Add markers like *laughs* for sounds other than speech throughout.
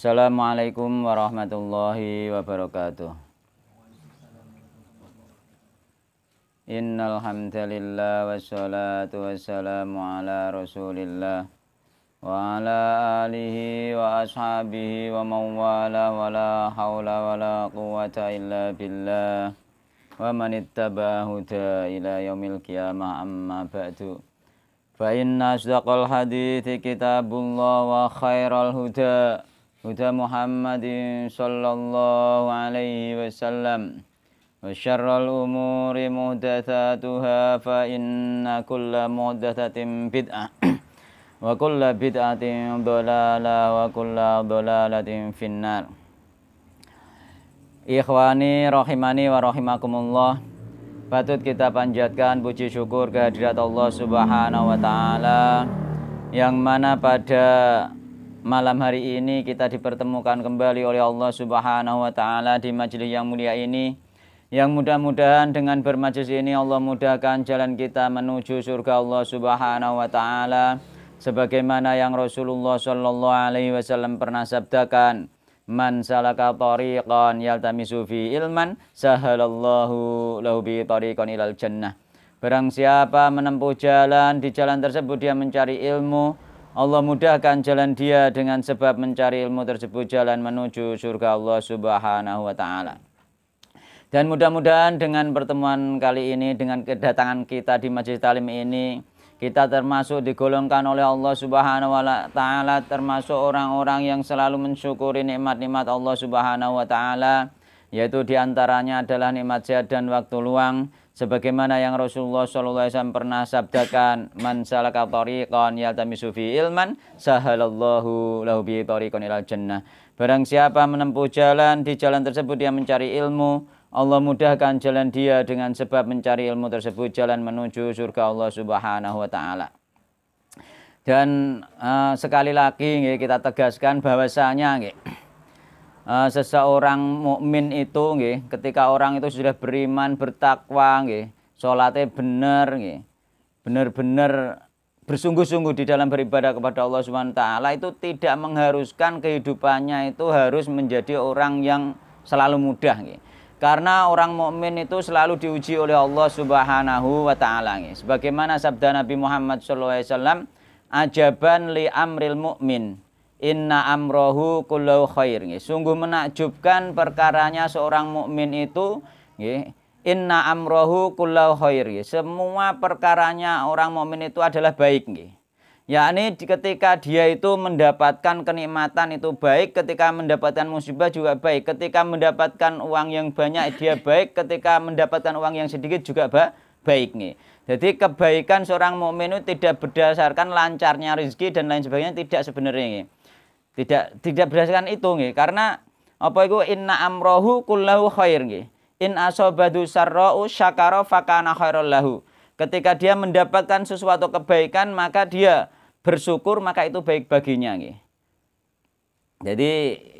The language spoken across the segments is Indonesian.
Assalamualaikum warahmatullahi wabarakatuh. Innal hamdalillah wassalatu wassalamu ala Rasulillah wa ala alihi wa ashabihi wa mawala wa la haula wa la quwata illa billah wa man ittabahuda ila yaumil qiyamah amma ba'du fa inna asdaqal hadithi kitabullah wa khairal huda هدى محمد صلى الله عليه وسلم وشر الأمور محدثاتها فإن كل محدثة بدعة وكل بدعة ضلالة وكل ضلالة في النار Ikhwani rahimani wa rahimakumullah Patut kita panjatkan puji syukur kehadirat Allah subhanahu wa ta'ala Yang mana pada Malam hari ini kita dipertemukan kembali oleh Allah Subhanahu wa taala di majelis yang mulia ini. Yang mudah-mudahan dengan bermajelis ini Allah mudahkan jalan kita menuju surga Allah Subhanahu wa taala sebagaimana yang Rasulullah Shallallahu alaihi wasallam pernah sabdakan, "Man salaka tariqan yaltamisu fi ilman, sahalallahu lahu bi tariqan ilal jannah." Barang siapa menempuh jalan di jalan tersebut dia mencari ilmu, Allah mudahkan jalan dia dengan sebab mencari ilmu tersebut jalan menuju surga Allah Subhanahu wa taala. Dan mudah-mudahan dengan pertemuan kali ini dengan kedatangan kita di Majelis Talim ini kita termasuk digolongkan oleh Allah Subhanahu wa taala termasuk orang-orang yang selalu mensyukuri nikmat-nikmat Allah Subhanahu wa taala yaitu diantaranya adalah nikmat sehat dan waktu luang sebagaimana yang Rasulullah SAW pernah sabdakan man salaka tariqan yaltamisu fi ilman sahalallahu lahu bi tariqan ilal jannah barang siapa menempuh jalan di jalan tersebut dia mencari ilmu Allah mudahkan jalan dia dengan sebab mencari ilmu tersebut jalan menuju surga Allah Subhanahu wa taala dan uh, sekali lagi kita tegaskan bahwasanya Eh, seseorang mukmin itu nggih, ketika orang itu sudah beriman, bertakwa nggih, sholatnya benar, nggih. Bener-bener bersungguh-sungguh di dalam beribadah kepada Allah Subhanahu taala itu tidak mengharuskan kehidupannya itu harus menjadi orang yang selalu mudah nggih. Karena orang mukmin itu selalu diuji oleh Allah Subhanahu wa taala nggih. Sebagaimana sabda Nabi Muhammad SAW, "Ajaban li amril mukmin." Inna amrohu kullu khair. sungguh menakjubkan perkaranya seorang mukmin itu Inna amrohu kullu khair. semua perkaranya orang mukmin itu adalah baik Ya ini ketika dia itu mendapatkan kenikmatan itu baik, ketika mendapatkan musibah juga baik, ketika mendapatkan uang yang banyak dia baik, ketika mendapatkan uang yang sedikit juga baik nih. Jadi kebaikan seorang mukmin itu tidak berdasarkan lancarnya rezeki dan lain sebagainya tidak sebenarnya. Nih. Tidak tidak berdasarkan itu nggih, karena apa itu inna amrohu kullahu khair nggih. In asobadu sarra'u syakara fakana khairul lahu. Ketika dia mendapatkan sesuatu kebaikan maka dia bersyukur maka itu baik baginya nggih. Jadi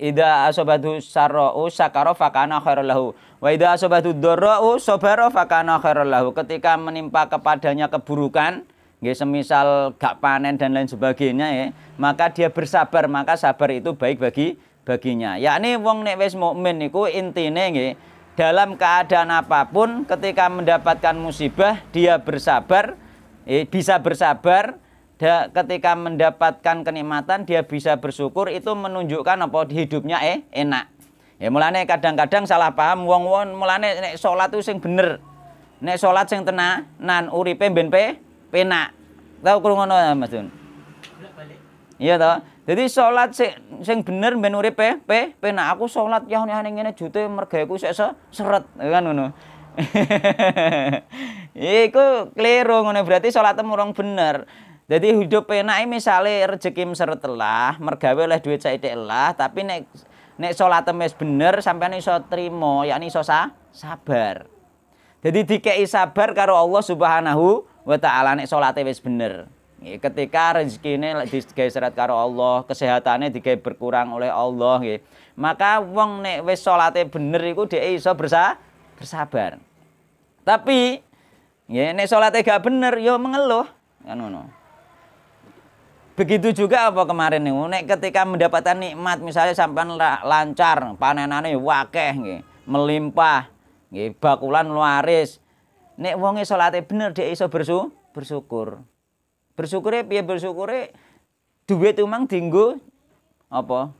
ida asobadu sarra'u syakara fakana khairul lahu. Wa ida asobadu dharra'u sabara fakana khairul lahu. Ketika menimpa kepadanya keburukan Gak semisal gak panen dan lain sebagainya ya, maka dia bersabar, maka sabar itu baik bagi baginya. Yakni wong nek wis mukmin niku intine nggih dalam keadaan apapun ketika mendapatkan musibah dia bersabar, eh, bisa bersabar da, ketika mendapatkan kenikmatan dia bisa bersyukur itu menunjukkan apa hidupnya eh enak. Ya mulane kadang-kadang salah paham wong-wong mulane nek salat itu sing bener. Nek salat sing nan uripe ben pe penak. Tahu krungu ngono Mas Dun? Iya toh. Jadi sholat sing sing bener ben uripe pe penak aku salat ya ngene ngene jute mergaiku sik seret ya kan ngono. *laughs* Iku keliru ngono berarti salatmu urung bener. Jadi hidup penak e misalnya rezeki seret lah, mergawe oleh duit saithik lah, tapi nek nek salate wis bener sampean iso trimo, yakni iso sa, sabar. Jadi dikei sabar karo Allah Subhanahu wa taala nek salate wis bener. Ketika rezekine digawe syarat karo Allah, kesehatannya digawe berkurang oleh Allah nggih. Maka wong nek wis salate bener iku dhek e iso bersa bersabar. Tapi nggih nek salate gak bener yo ya mengeluh kan ngono. Begitu juga apa kemarin nih, nek ketika mendapatkan nikmat misalnya sampean lancar, panenane wakeh nggih, melimpah, nggih bakulan waris, nek wonge salate bener dia iso bersu bersyukur. Bersyukure piye bersyukure duit umang dinggo apa?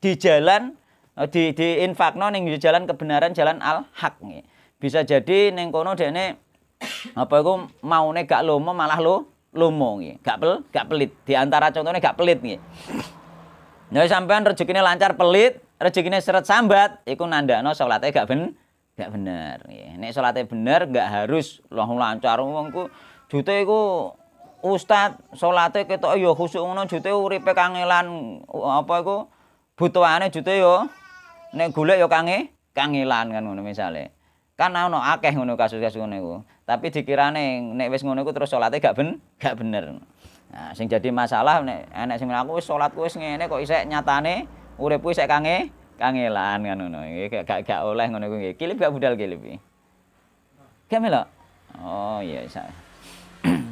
Di jalan eh, di di infakno ning di jalan kebenaran jalan al hak nih. Bisa jadi ning kono dene apa iku maune gak lomo malah lo lomo nggih. Gak pel, gak pelit. Di antara contohnya gak pelit nggih. Nah sampean rezekine lancar pelit, rezekine seret sambat iku nandakno salate gak ben gak bener ya. nek sholatnya bener nggak harus loh lancar wongku jute ku ustad sholatnya kita yo ya khusyuk ngono jute uripe kangelan apa ku butuhane jute yo ya. nek golek yo ya kange kangelan kan ngono misalnya kan ono akeh ngono kasus-kasus ngono ku tapi dikirane nek wis ngono ku terus sholatnya gak ben gak bener nah sing jadi masalah nek enek sing aku solat ku, wis ngene kok isek nyatane uripku isek kange kangelan kan ngono iki gak gak oleh ngono kuwi kilip gak budal kilip iki Kamelo? oh iya saya *clears throat*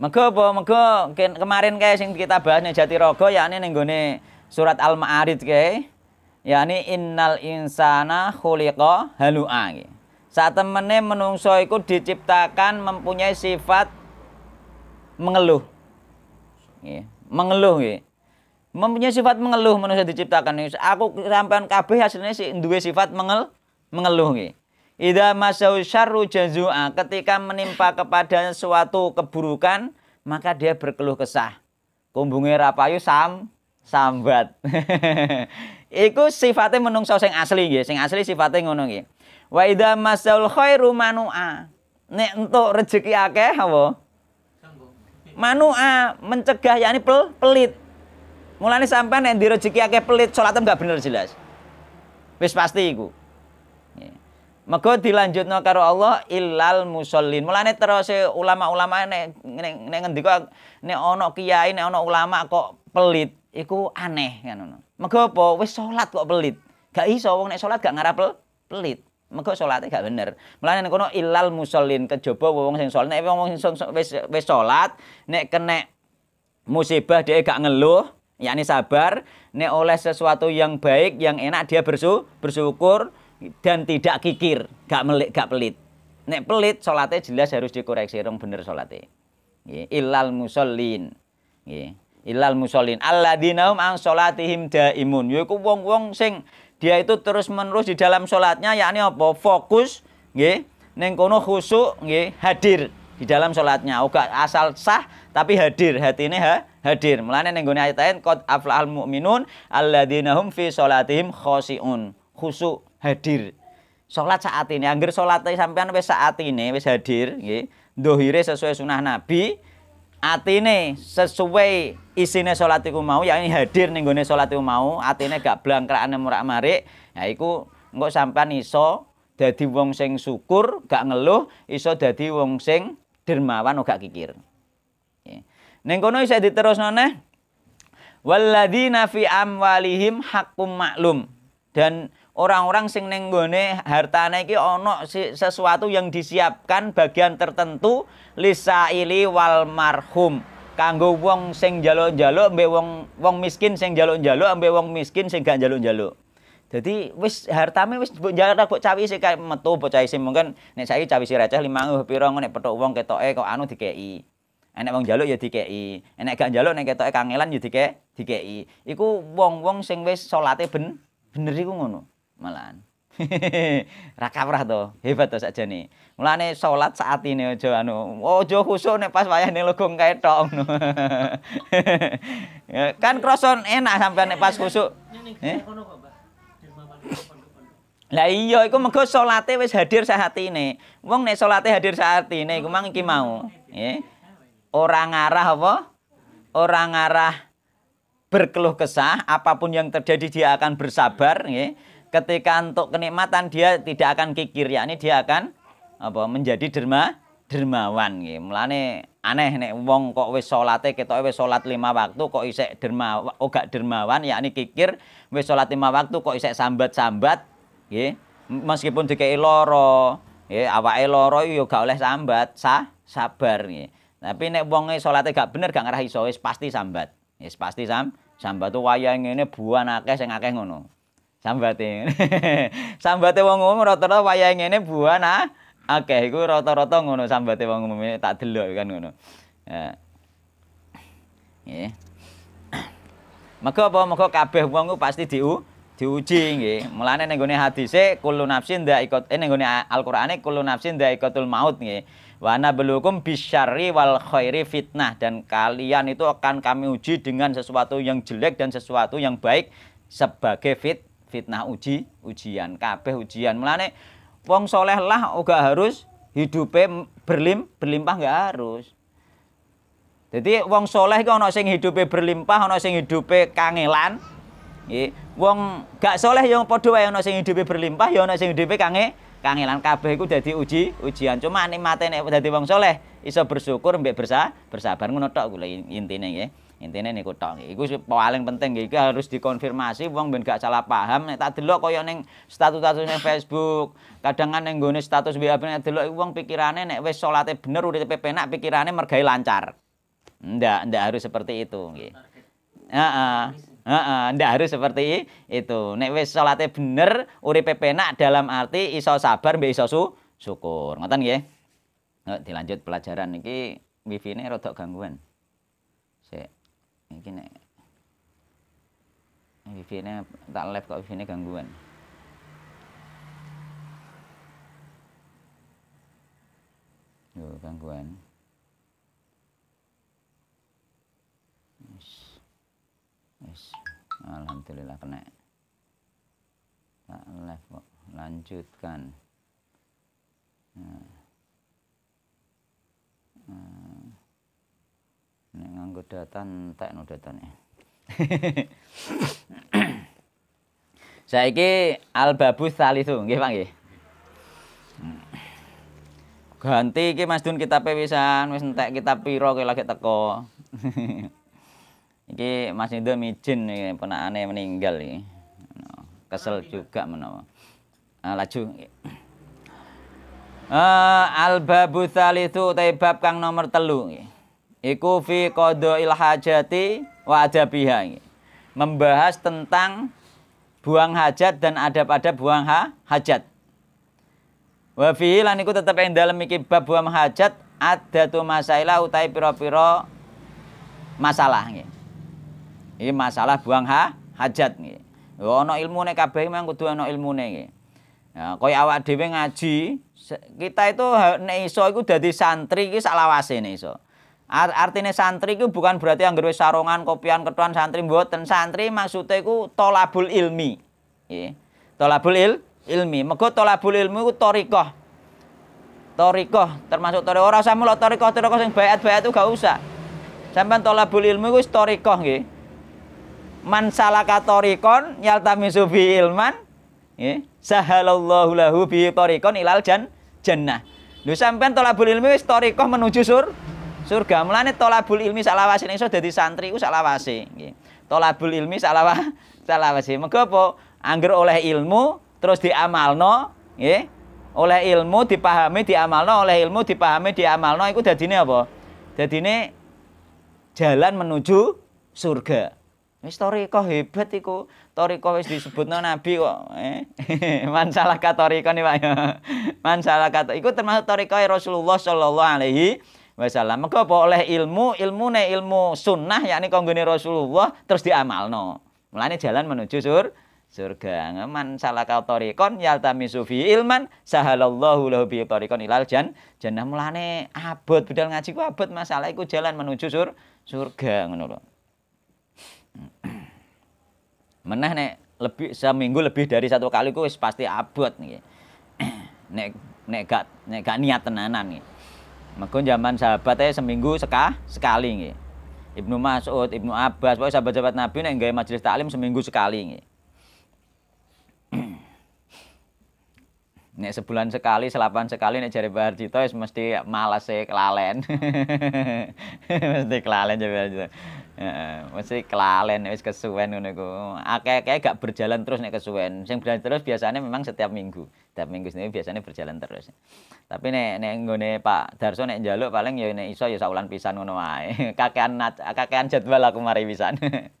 Mego apa mego kemarin kayak sing kita bahas nih rogo. ya ini nenggone surat al maarid kayak. ya ini innal insana khuliqa halu'a gitu. Saat temennya menungso itu diciptakan mempunyai sifat mengeluh mengeluh nggih. Mempunyai sifat mengeluh manusia diciptakan. Aku sampean kabeh hasilnya sih dua sifat mengel mengeluh nggih. Ida masau syarru jazua ketika menimpa kepada suatu keburukan maka dia berkeluh kesah. Kumbunge rapayu sam sambat. *laughs* Iku sifatnya menungso sing asli nggih, sing asli sifatnya ngono nggih. Wa ida masaul khairu manua. Nek entuk rezeki akeh apa? manua ah, mencegah yakni pel, pelit. Mulane sampean nek direjeki akeh pelit salatmu enggak bener jelas. Wis pasti iku. Mego dilanjutno karo Allah ilal musallin. Mulane terus ulama-ulama nek nek nek ngendika nek ana kiai nek ana ulama kok pelit iku aneh kan ngono. Mego apa wis salat kok pelit. Gak iso wong nek salat gak ngarap pelit mengko salate gak bener. melainkan nek kono ilal musallin kejaba wong sing solat Nek wong sing wis nek kena musibah dia gak ngeluh, yakni sabar, nek oleh sesuatu yang baik, yang enak dia bersu bersyukur dan tidak kikir, gak melik, gak pelit. Nek pelit salate jelas harus dikoreksi rong bener salate. ilal musallin. Ilal musallin alladzina hum solatihimda imun daimun. Yaiku wong-wong sing dia itu terus-menerus di dalam sholatnya yakni apa? Fokus nggih, ning kono nggih, hadir di dalam sholatnya. Uga asal sah tapi hadir, ini ha, hadir. Mulane ning gone ayat lain qad aflahal mu'minun alladzina hum fi sholatihim khosiun. Khusuk hadir. Sholat saat ini, angger sholat sampean wis saat ini wis hadir nggih. Dohire sesuai sunnah Nabi, atine sesuai isine salat iku mau ya ini hadir ning gone salat iku mau atine gak blangkrane murak-marik ya iku engko sampean iso dadi wong sing syukur gak ngeluh iso jadi wong sing dermawan oh, gak kikir ning kono iso diterus nona, walladzina fi amwalihim hakum maklum dan orang-orang sing ning harta hartane iki ana sesuatu yang disiapkan bagian tertentu lisaili wal marhum kanggo wong sing njaluk-njaluk mbek wong wong miskin sing njaluk-njaluk mbek wong miskin sing gak njaluk-njaluk Jadi wis hartame wis mbok jarak kok cawi sik metu bocah sing mungkin nek saiki cawi sik receh 50 pira nek petuk wong ketoke kok anu dikeki. Enek wong njaluk ya dikeki, enek gak njaluk nek ketoke kangelan ya dikeki. Iku wong-wong sing wis salate ben bener iku ngono malahan *laughs* rakaprah to hebat to saja nih mulane sholat saat ini ojo anu ojo khusus nih pas wayah nih logong kayak tong *laughs* ya, kan kroson enak sampai nih pas khusus eh? Lah iya iku mergo salate wis hadir saatine. Wong nek salate hadir saatine iku mang iki mau, nggih. Ya? Ora ngarah apa? Ora ngarah berkeluh kesah, apapun yang terjadi dia akan bersabar, nggih. Ya? ketika untuk kenikmatan dia tidak akan kikir ya ini dia akan apa menjadi derma dermawan nggih. Mulane aneh nek wong kok wis salate ketoke wis salat lima waktu kok isek derma ogak dermawan ya ini kikir wis salat lima waktu kok isek sambat-sambat nggih. Meskipun dikei loro nggih awake lara yo gak oleh sambat, sa sabar nggih. Tapi nek wonge salate gak bener gak ngrahi iso wis pasti sambat. Wis pasti sam sambat tuh wayang ini buan akeh sing akeh ngono sambate. *laughs* sambate wong umum rata-rata wayahe ini buah nah. Akeh iku rata-rata ngono sambate wong umum tak delok kan ngono. Ya. *coughs* Maka apa maka kabeh wong pasti diu diuji nggih. Mulane ning gone hadise kullu nafsin dha'iqat eh ning gone Al-Qur'ane kullu nafsin dha'iqatul maut nggih. Wa nabluukum bisyarri wal khairi fitnah dan kalian itu akan kami uji dengan sesuatu yang jelek dan sesuatu yang baik sebagai fit fitnah uji ujian kabeh ujian mulane wong soleh lah uga harus hidupnya berlim berlimpah nggak harus jadi wong soleh kau ana sing hidupe berlimpah, kau sing hidupe kangelan. Nggih. Wong gak soleh yang padha wae ana sing hidupe berlimpah, ya ana sing hidupe kange kangelan kabeh iku dadi uji ujian. Cuma nikmate nek dadi wong soleh iso bersyukur mbek bersa bersabar ngono tok kula intine nggih. Intine niku tok. Iku paling penting iki harus dikonfirmasi wong ben gak salah paham. Nek tak delok yang ning status-statusnya Facebook, kadang kan ning nggone status WA ben delok wong pikirane nek wis salate bener uripe penak pikirane mergai lancar. Ndak, ndak harus seperti itu nggih. Heeh. Heeh, ndak harus seperti itu. Nek wis salate bener uripe penak dalam arti iso sabar mbek iso su syukur. Ngoten nggih. Dilanjut pelajaran iki wifi-ne rada gangguan. Sik. Iki nek wifi-ne tak live kok wifi-ne gangguan. Yo gangguan. Yes. Alhamdulillah kena. Tak live kok. Lanjutkan. datan tekno datan ya. *coughs* Saiki albabus salisu nggih Pak nggih. Ganti ki Mas Dun kita pisan wis entek kitab pira kowe lagi teko. *laughs* iki Mas Indo mijin pernah aneh meninggal iki. Kesel juga menawa. Ah, laju. Uh, eh, albabus salisu utai bab kang nomor telu nggih. Iku fi qada'il hajati wa Membahas tentang buang hajat dan adab-adab buang ha, hajat. Wa fihi lan iku tetep ing dalem iki bab buang hajat ada adatu masailah utai pira-pira masalah nggih. Iki masalah buang ha, hajat nggih. Ono ilmune kabeh memang kudu ono ilmune nggih. Ya, kaya awak dhewe ngaji, kita itu nek iso iku dadi santri iki sak lawase nek iso artinya santri itu bukan berarti yang gerwe sarongan kopian ketuan santri buatan Santri maksudnya itu tolabul ilmi. ya. Tolabul il, ilmi. Mego tolabul ilmi itu torikoh. Torikoh termasuk torikoh. orang sama lo torikoh torikoh yang bayat-bayat itu gak usah. Sampai tolabul ilmu itu torikoh gitu Man salaka torikon yaltamisu bi ilman ya. Sahalallahu lahu bi torikon ilal jan jannah. Lu sampai tolabul ilmu itu torikoh menuju sur surga. Mulane tolabul ilmi salawase ning iso dadi santri ku salawase nggih. Tolabul ilmi salawa *laughs* salawase. Mengko apa? Angger oleh ilmu terus diamalno nggih. Oleh ilmu dipahami diamalno, oleh ilmu dipahami diamalno iku dadine apa? Dadine jalan menuju surga. Wis toriko hebat iku. Toriko wis disebutno nabi kok. Eh. *laughs* Mansalah katoriko nih Pak. Ya. salah kata. Iku termasuk toriko Rasulullah sallallahu alaihi wasallam. Mengko apa oleh ilmu, ilmune ilmu sunnah yakni kanggone Rasulullah terus diamalno. Mulane jalan menuju sur surga. Man salaka tariqon yaltamisu fi ilman sahalallahu lahu bi tariqon ilal jan jannah. Mulane abot budal ngaji ku abot masalah iku jalan menuju sur surga ngono lho. Menah nek lebih seminggu lebih dari satu kali ku wis pasti abot nih. Nek nek gak nek gak niat tenanan nih. Maka zaman sahabat ya seminggu sekah sekali nggih. Ibnu Mas'ud, Ibnu Abbas, pokoknya sahabat-sahabat Nabi nek majelis taklim seminggu sekali nggih. Nek sebulan sekali, selapan sekali, nek jari Pak mesti malas sih kelalen. *laughs* mesti kelalen jari Pak mesti kelalen wis kesuwen ngono iku. Akeh-akeh gak berjalan terus nek kesuwen. Sing berjalan terus biasanya memang setiap minggu. Setiap minggu sendiri biasanya berjalan terus. Tapi nek nek nggone Pak Darso nek njaluk paling ya nek iso ya saulan pisan ngono wae. *laughs* Kakean kakean jadwal aku mari pisan.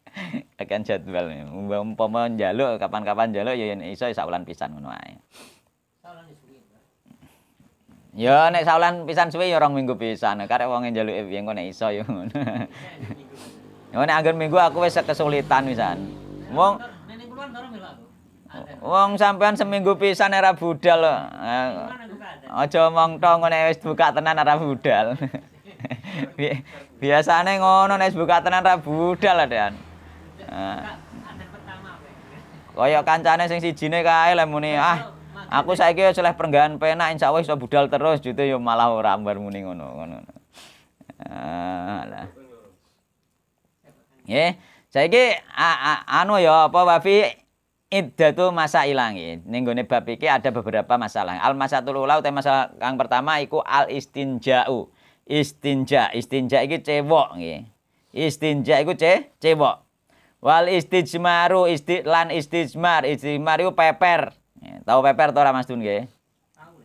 *laughs* kakean jadwal. Umpama njaluk kapan-kapan njaluk ya nek iso ya saulan pisan ngono wae. Ya, ya nek saulan pisan suwe ya rong minggu pisan. Karep wong njaluke piye engko nek iso ya ngono. Ya nek minggu aku wes kesulitan misal, Wong Wong sampean seminggu pisan era budal lho. Eh, aja omong tok ngene wis buka tenan era budal. *laughs* Biasane ngono nek buka tenan era budal adean. Eh, kaya kancane sing sijine kae lemune ah aku saiki wis oleh perenggan penak insyaallah iso budal terus jute yo malah ora ambar muni ngono ngono. Alah. Eh, Ya, Saiki anu ya apa wafi iddatu masa nggih. Ning gone bab iki ada beberapa masalah. Al masatul ula utawa masalah kang pertama iku al istinja'u. Istinja, istinja iki cewok nggih. Istinja iku ce cewok. Wal istijmaru isti lan istijmar, istijmar iku peper. Tahu peper to ora Mas Dun nggih? Tahu.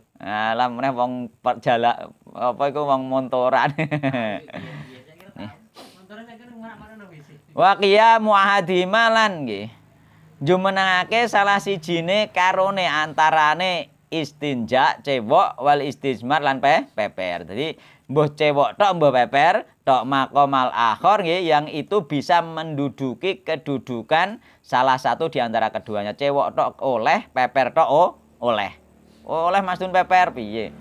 Nah, wong perjala apa iku wong montoran. Iya, iya. Wakia muahadi malan lan nggih jumenengake salah jine karone antarane istinja cewok wal istizmar lan pe peper jadi buh cewok tok buh peper tok makomal akhor gih yang itu bisa menduduki kedudukan salah satu di antara keduanya cewok tok oleh peper tok oh, oleh oleh Masun Tun peper piye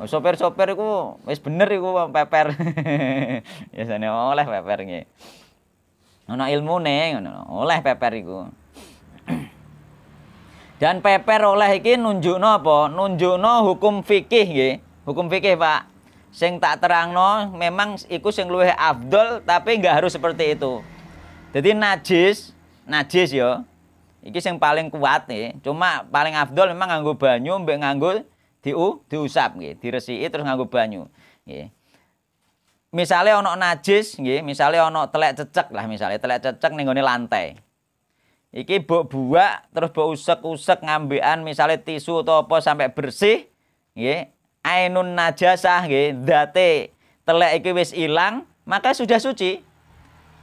oh, sopir-sopir itu, wis bener itu peper *laughs* biasanya oleh peper nggih ana ilmu neng, oleh peper iku dan peper oleh iki nunjukno apa nunjukno hukum fikih nggih hukum fikih Pak sing tak terang no, memang iku sing luwih afdol tapi nggak harus seperti itu jadi najis najis yo. iki sing paling kuat nih cuma paling afdol memang nganggo banyu mbek nganggo diu diusap nggih diresiki terus nganggo banyu nggih misalnya ono najis nggih, misalnya ono telek cecek lah misalnya telek cecek ning lantai. Iki mbok buak terus mbok usek-usek ngambekan misalnya tisu atau apa sampai bersih nggih. Ainun najasah nggih, date telek iki wis ilang, maka sudah suci.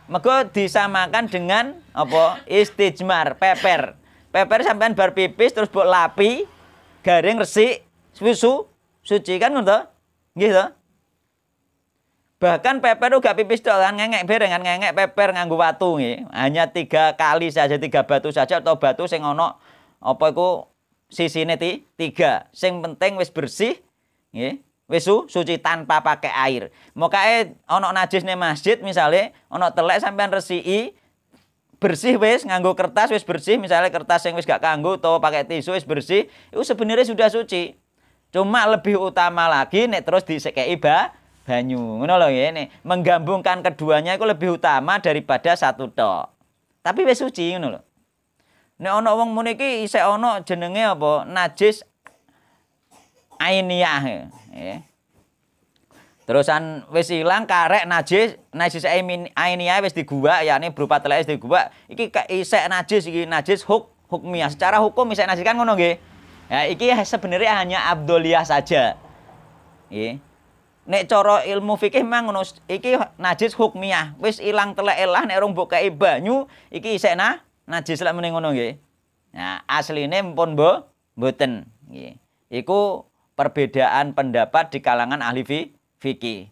maka disamakan dengan apa? Istijmar, peper. Peper sampean bar pipis terus mbok lapi garing resik susu suci kan ngono gitu. Nggih Bahkan Peper gak pipis tok kan ngengek bareng kan ngengek Peper nganggu watu nih Hanya tiga kali saja tiga batu saja atau batu sing ono apa sisi sisi tiga. Sing penting wis bersih nih wesu suci tanpa pakai air. mau ono najis nih masjid misalnya ono telek sampean resi bersih wis nganggu kertas wis bersih misalnya kertas yang wis gak kanggu atau pakai tisu wis bersih itu sebenarnya sudah suci. Cuma lebih utama lagi nih terus disekei sekeiba banyu. Ngono lho ya, ngene. Menggabungkan keduanya itu lebih utama daripada satu tok. Tapi wis suci ngono lho. Nek ana wong muni iki isih ana jenenge apa? Najis ainiyah. Ya. ya. Terusan wis ilang karek najis, najis ainiyah wis ya yakni berupa telek wis diguwak. Iki isek najis iki najis huk hukmiyah. Secara hukum isek najis kan ngono nggih. Ya iki sebenarnya hanya abdoliyah saja. Nggih nek cara ilmu fikih mang ngono iki najis hukmiyah wis ilang telek-elah nek rung mbok banyu iki isek nah najis lek meneh ngono nggih nah asline mpun mbo mboten nggih iku perbedaan pendapat di kalangan ahli fikih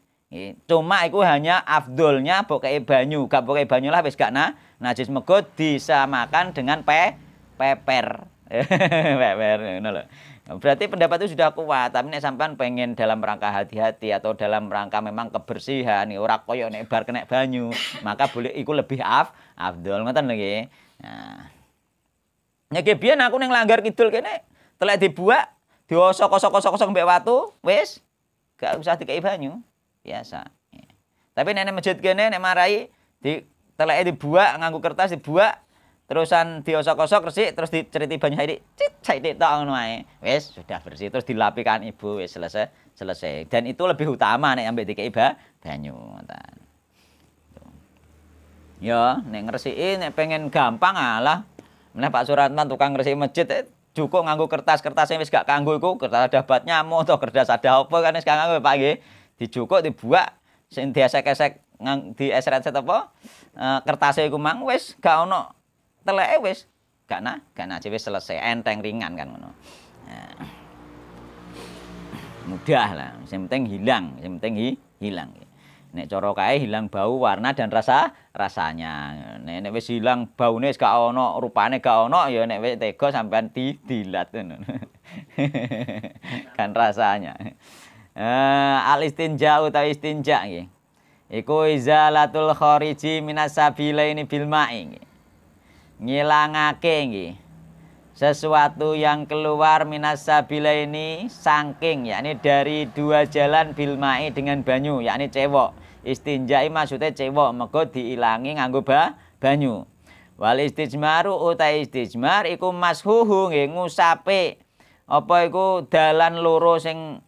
Cuma iku hanya afdolnya bokai banyu. Gak bokai banyu lah wis gak nah. Najis mego disamakan dengan pe peper. *laughs* peper ngono lho. Berarti pendapat itu sudah kuat, tapi nek sampean pengen dalam rangka hati-hati atau dalam rangka memang kebersihan, ya ora koyo nek bar kena banyu, maka boleh iku lebih af Abdul ngoten lho nggih. Nah. Ya biyen aku neng langgar kidul kene telek dibuak, diosok-osok-osok mbek watu, wis gak usah dikai banyu, biasa. Tapi nenek masjid kene nek marai di teleke dibuak nganggo kertas dibuak terusan diosok-osok resik terus diceriti banyak ini cit cait tok ngono wes sudah bersih terus dilapikan ibu wes selesai selesai dan itu lebih utama nih ambil dikei iba banyu ngoten ya nih ngresiki nek pengen gampang alah meneh Pak Suratman tukang ngresiki masjid eh, cukup nganggu kertas-kertas yang gak kanggu iku kertas ada bat nyamuk atau kertas ada apa kan wis gak kanggo Pak nggih dijukuk dibuak sing diesek-esek ngang di eseret apa e, kertasnya iku mang wes gak ono telek wis gak nah, gak nah wis selesai, enteng ringan kan ngono. Nah, mudah lah, yang penting hilang, yang penting hi, hilang. Nek cara kae hilang bau, warna dan rasa rasanya. Nek, nek wis hilang baune wis gak ono, rupane gak ono ya nek wis tega sampean di dilat *laughs* kan rasanya. Eh istinja utawi istinja nggih. Iku izalatul khariji minas sabilaini bil ma'i ngilangake nggih sesuatu yang keluar minasa bila ini saking yakni dari dua jalan bilmai dengan banyu yakni cewok istinjai maksudnya cewok mego diilangi nganggo ba, banyu wal istijmaru uta istijmar iku mashuhu nggih ngusape apa iku dalan loro sing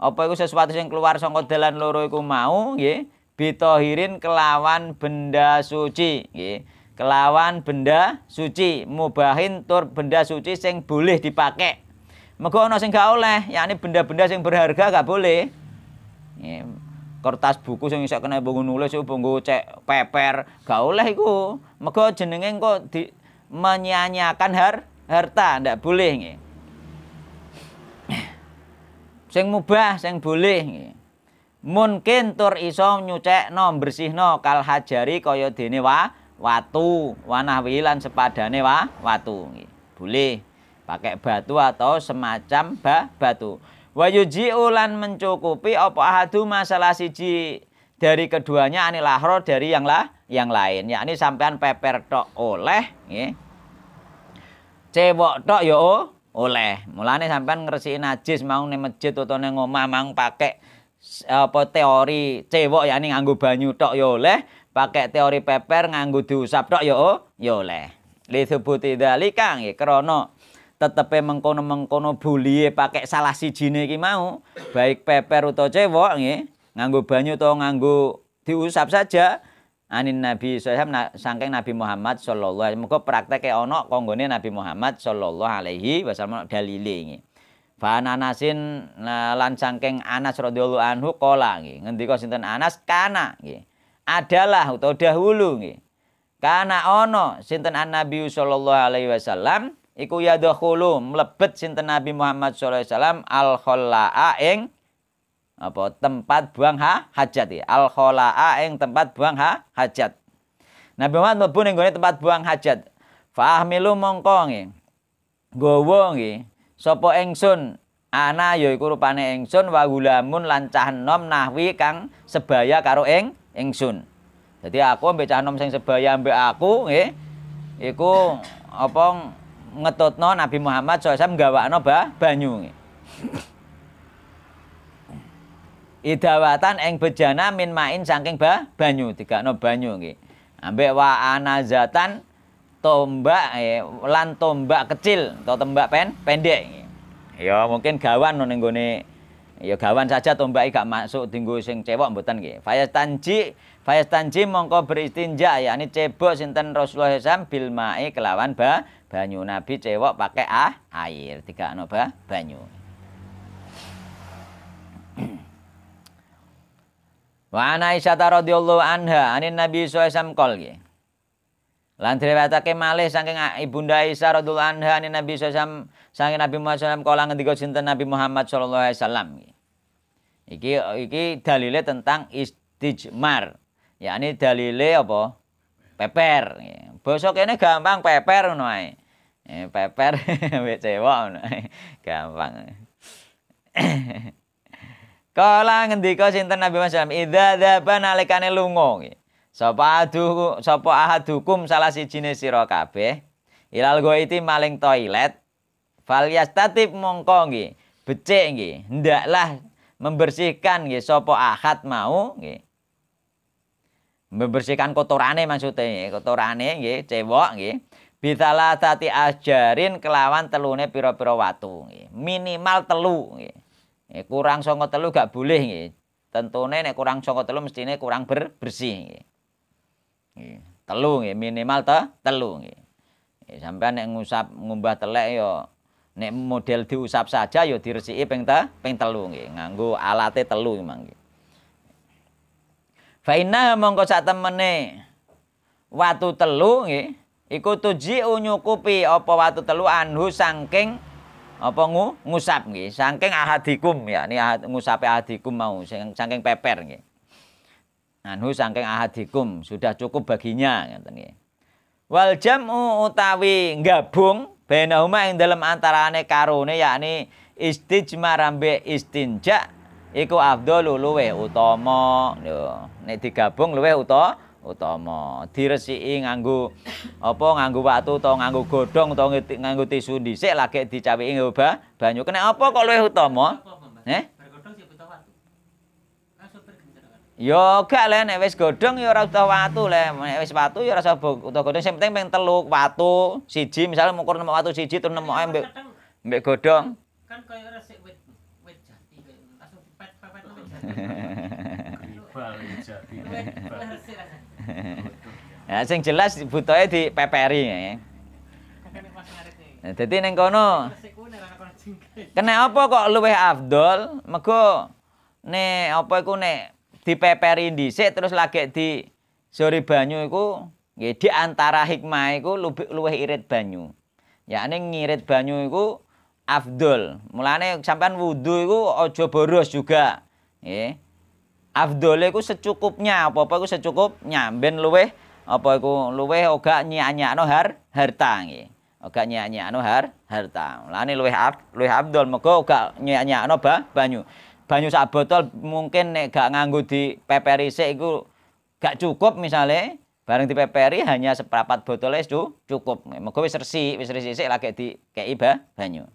apa iku sesuatu yang keluar saka dalan loro iku mau nggih bitohirin kelawan benda suci nggih kelawan benda suci mubahin tur benda suci sing boleh dipakai mego ana sing gak oleh yakni benda-benda sing berharga gak boleh kertas buku sing iso kena mbok nulis bungu cek peper gak oleh iku mego jenenge kok di menyanyiakan har harta ndak boleh nggih sing mubah sing boleh nggih mungkin tur iso nyucekno bersihno kal hajari kaya dene wae watu wanahwi wilan sepadane wa watu boleh pakai batu atau semacam ba, batu wa ulan mencukupi apa ahadu masalah siji dari keduanya anilah roh dari yang lah yang lain yakni sampean peper tok oleh nggih cewek tok yo oleh mulane sampean ngresiki najis mau ning masjid utone ngomah mang pakai apa teori cewok yakni nganggo banyu tok yo oleh pakai teori peper nganggu diusap tok yo oh, yo leh li subuti dalika nggih krana tetepe mengkono-mengkono bulie pakai salah si iki mau baik peper atau cewek nggih nganggu banyu atau nganggu diusap saja anin Nabi na, sangkeng Nabi Muhammad sallallahu alaihi wasallam praktek ana kanggone Nabi Muhammad sallallahu alaihi wasallam dalile nggih Fan Anasin eh, lan sangkeng Anas radhiyallahu anhu kola nggih ngendika sinten Anas kana nggih adalah atau dahulu nggih. Karena ono sinten an Nabi sallallahu alaihi wasallam iku yadkhulu mlebet sinten Nabi Muhammad sallallahu alaihi wasallam al khalaa ing apa tempat buang ha, hajat ya. Al khalaa ing tempat buang ha, hajat. Nabi Muhammad mlebu ning tempat buang hajat. Fahmilu mongko nggih. Gowo nggih. Sapa ingsun ana yaiku rupane ingsun wa gulamun lan nom nahwi kang sebaya karo eng ingsun. Jadi aku ambek cah nom sing sebaya ambek aku nggih iku apa ngetutno Nabi Muhammad SAW gawakno ba banyu Idawatan eng bejana min main saking ba banyu no banyu nggih. Ambek wa anazatan tombak eh, lan tombak kecil atau tombak pen pendek. Ya mungkin gawan ning gone Ya gawan saja tombake gak masuk dinggo sing cewek mboten nggih. Fayas tanji, fayas tanji mongko beristinja yakni cebok sinten Rasulullah SAW bil mae kelawan ba banyu Nabi cewek pakai ah air, tiga ano ba banyu. Wa ana Aisyah radhiyallahu anha anin Nabi SAW alaihi wasallam Lan direwatake malih saking Ibunda Aisyah radhiyallahu anha ni Nabi sallallahu saking Nabi Muhammad sallallahu kala ngendika Nabi Muhammad sallallahu alaihi wasallam. Iki iki dalile tentang istijmar. yakni dalile apa? Peper. Basa kene gampang peper ngono ae. Eh, peper *laughs* wek cewek ngono Gampang. *coughs* Kala ngendika sinten Nabi Muhammad sallallahu alaihi wasallam, "Idza dzaba lunga." Sapa adu sapa ahadukum salah jenis sira kabeh ilal goiti maling toilet yastatib mongko nggih becik nggih ndaklah membersihkan nggih sapa ahad mau nggih membersihkan kotorane maksudnya kotorane nggih cewok nggih bisalah tati ajarin kelawan telune pira-pira watu nggih minimal telu nggih kurang songo telu gak boleh nggih tentune nek kurang songo telu mestine kurang ber bersih nggih telung, minimal ta telung, sampai sampean nek ngusap ngumbah telek yo nek model diusap saja yo diresiki ping ta ping telung nggih nganggo alate telung memang fa inna mongko sak temene watu telu nggih iku tuji nyukupi apa watu telu anhu saking apa ngu, ngusap nggih saking ahadikum ya ini ahad, ngusape ahadikum mau saking peper nggih anhu saking ahadikum sudah cukup baginya ngoten wal jam'u utawi gabung bainahuma yang dalam antarane karune yakni istijma rambe istinja iku abdul luwe utomo lho nek digabung luwe uto utomo diresiki nganggo apa nganggu watu atau nganggu godong atau nganggu tisu dhisik lagi dicawiki nggo banyu kena apa kok luwih utomo? Yo ya, gak le nek wis godhong ya ora butuh watu le. Nek wis watu ya ora usah butuh godhong. Sing penting ping teluk watu siji misalnya ngukur nemok watu siji terus nemoke iya, mbek mbek godhong. Kan kaya resik wit wit jati kaya langsung dipet-pepet wit jati. Ya sing jelas butuhe dipeperi ya. E. Nah, dadi ning kono kena apa kok luwih afdol? Mego nek apa iku nek dipeperin dhisik terus lagi di sore banyu iku nggih di antara hikmah iku luwih luwih irit banyu. Yakne ngirit banyu iku afdol. Mulane sampean wudu iku aja boros juga. Nggih. Afdole iku secukupnya, apa-apa iku secukupnya, ben luwih apa iku luwih oga nyanyiakno har harta nggih. Oga nyanyiakno har harta. Mulane luwih ab, luwih afdol mega oga nyanyiakno ba, banyu banyu sak botol mungkin nek gak nganggo di peperi sik iku gak cukup misalnya bareng di peperi hanya seperempat botol itu cukup mergo wis serisi wis resik sik lagi di kei banyu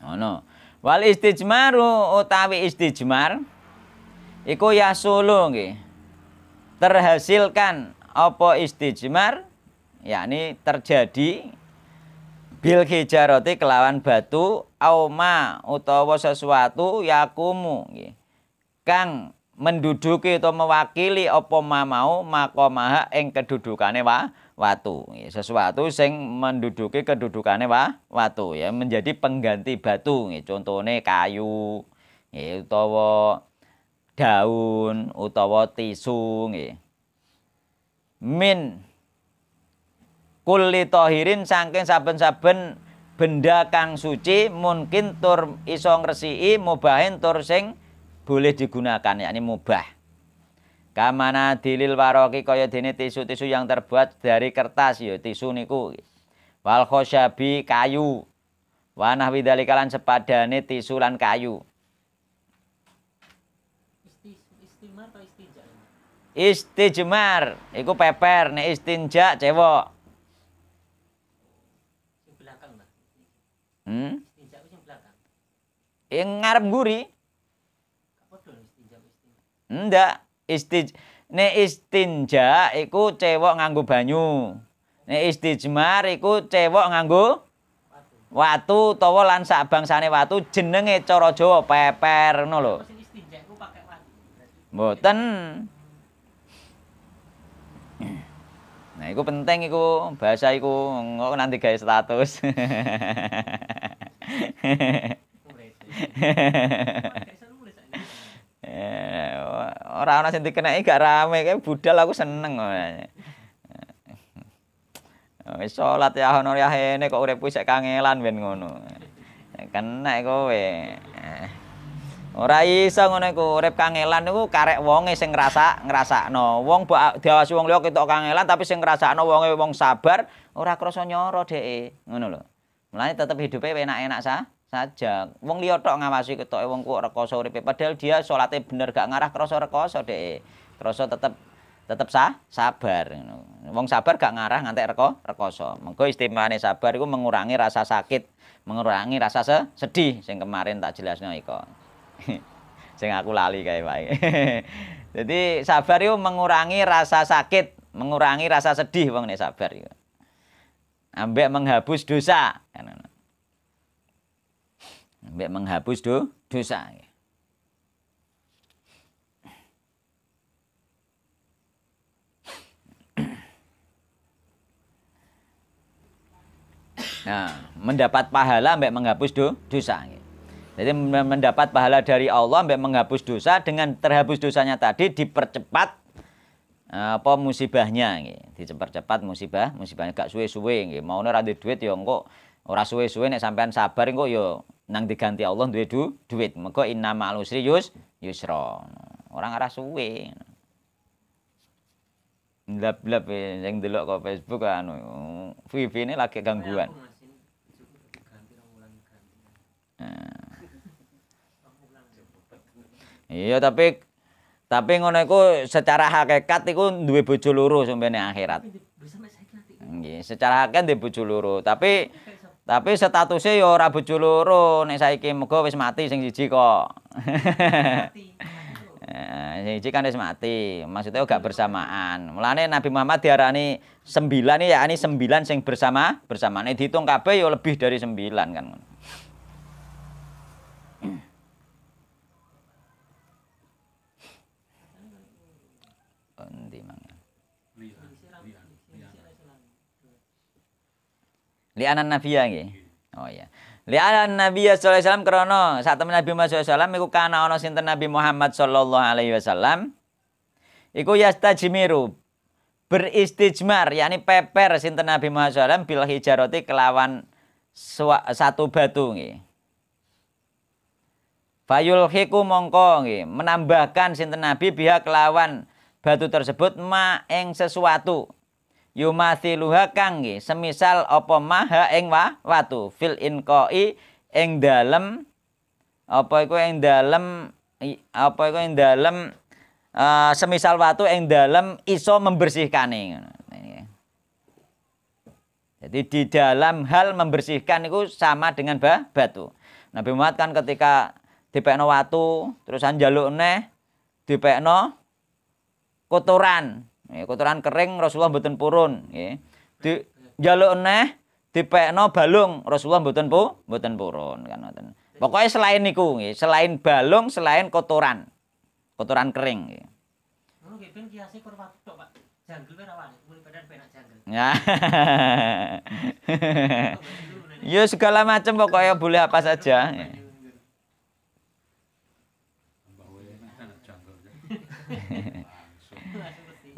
no *clears throat* wal istijmaru utawi istijmar iku yasulu nggih terhasilkan apa istijmar yakni terjadi bil hijarati kelawan batu auma utawa sesuatu yakumu nggih kang menduduki atau mewakili apa mau makomaha ing kedudukane wa watu sesuatu sing menduduki kedudukane wa watu ya menjadi pengganti batu nggih contone kayu nggih utawa daun utawa tisu nggih min kulli tohirin saking saben-saben benda kang suci mungkin tur iso ngresiki mubahin tur sing boleh digunakan yakni mubah kamana dilil waroki kaya dene tisu-tisu yang terbuat dari kertas ya tisu niku wal khosyabi kayu wanah widalikalan sepadane tisu lan kayu istijmar istijar iku peper nek istinja cewek Hmm? Yang ngarep guri. nggak istij ne istinja iku cewek nganggo banyu. ne istijmar iku cewek nganggo watu utawa lan sak bangsane watu jenenge cara Jawa peper ngono lho. Mboten. Nah, iku penting iku bahasa iku engko nanti gaya status. Eh, ora ana sing dikeneki gak rame, kayak budal aku seneng. Eh, wis salat ya ono ya kok uripku isek kangelan ben ngono. Kena kowe. Ora iso ngono iku, urip kangelan niku karek wonge sing ngrasa ngrasakno. Wong diawasi wong liya ketok kangelan tapi sing ngrasakno wonge wong sabar, ora krasa nyoro dheke. Ngono lho. Mulane tetep hidupe enak-enak sa saja. Wong liya tok ngawasi ketok wong ku rekoso uripe padahal dia salate bener gak ngarah krasa rekoso dheke. Krasa tetep tetep sah sabar ngono. Wong sabar gak ngarah ngantek reko rekoso. Mengko istimewane sabar iku mengurangi rasa sakit, mengurangi rasa sedih sing kemarin tak jelasno iku. *laughs* sing aku lali kayak baik. *laughs* Jadi sabar itu mengurangi rasa sakit, mengurangi rasa sedih bang. Nih sabar itu. Ambek menghapus dosa. Ambek menghapus do, dosa. Nah, mendapat pahala ambek menghapus do, dosa. Jadi mendapat pahala dari Allah sampai menghapus dosa dengan terhapus dosanya tadi dipercepat eh, apa musibahnya gitu. Dipercepat musibah, musibahnya gak suwe-suwe gitu. Mau ora duwe duit ya engko ora suwe-suwe nek sampean sabar engko ya nang diganti Allah duwe du, duit. Mengko inna ma'al usri yus yusra. Orang ora suwe. Blab-blab yang e, delok kok Facebook anu VV ini lagi gangguan. Nah. Iya tapi tapi ngono iku secara hakikat iku duwe bojo loro sampeyan akhirat. Nggih, secara hakikat duwe bojo loro, tapi tapi statusnya ya ora bojo loro nek saiki mego wis mati sing siji kok. *laughs* Eh, sing siji kan wis mati, maksudnya gak iya. bersamaan. Mulane Nabi Muhammad diarani sembilan ya, ini sembilan sing bersama bersamaan. Nek dihitung kabeh ya lebih dari sembilan kan. Li anan nabiya nggih. Oh iya. Li anan nabiya sallallahu alaihi wasallam krana sak temen Nabi Muhammad sallallahu alaihi wasallam iku kana ana sinten Nabi Muhammad sallallahu alaihi wasallam iku yastajmiru beristijmar yakni peper sinten Nabi Muhammad sallallahu alaihi wasallam bil hijarati kelawan satu batu nggih. Fayul hiku mongko nggih menambahkan sinten Nabi biha kelawan batu tersebut ma ing sesuatu yumasiluha kang nggih semisal apa maha ing wa watu fil inqai ing dalem apa iku ing dalem apa iku ing dalem uh, semisal watu ing dalem iso membersihkane jadi di dalam hal membersihkan itu sama dengan batu. Nabi Muhammad kan ketika dipekno watu, terusan jaluk neh, dipekno kotoran. Ya, kotoran kering Rasulullah mboten purun, nggih. Di njaluk neh dipekno balung Rasulullah mboten pu mboten purun kan ngoten. Pokoke selain niku nggih, selain balung, selain kotoran. Kotoran kering nggih. nggih ben kiase Pak. ora wani, badan penak Ya. *laughs* ya segala macam pokoknya boleh apa saja. Ya.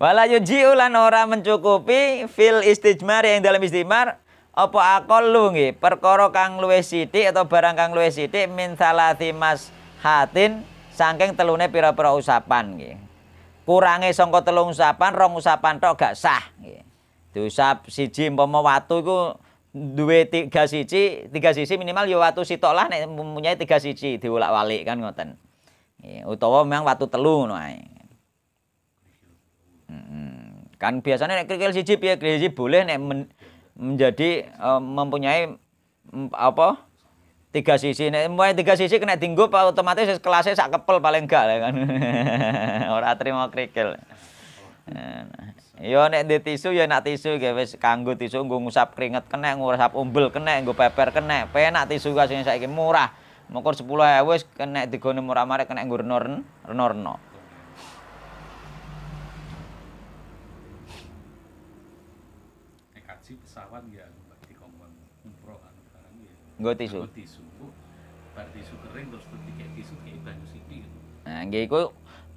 Wala yuji ulan ora mencukupi fil istijmar yang dalam istijmar apa lu nggih perkara kang luwe sithik atau barang kang luwe sithik min salati mas hatin saking telune pira-pira usapan nggih. Kurange sangka telung usapan rong usapan tok gak sah nggih. Diusap siji umpama watu iku duwe tiga siji, tiga sisi minimal ya watu sitok lah nek mempunyai tiga siji diulak-walik kan ngoten. Nggih, utawa memang watu telu ngono ae. Kan biasanya nek kerikil siji piye kerikil siji boleh nek men, menjadi uh, mempunyai um, apa? tiga sisi nek mulai tiga sisi kena pak otomatis kelasnya sak kepel paling enggak lah kan. *laughs* Ora terima kerikil. Eh, yo nek di tisu ya nak tisu guys, kanggo tisu nggo ngusap keringet kena ngusap umbel kena gue peper kena penak tisu kasine saiki murah. sepuluh ya wes kena digone murah-murah kena nggo reno-reno. Nggak tisu. Nggak tisu. Bar tisu kering terus tiga tisu kayak banyu sithik gitu. Nah, nggih iku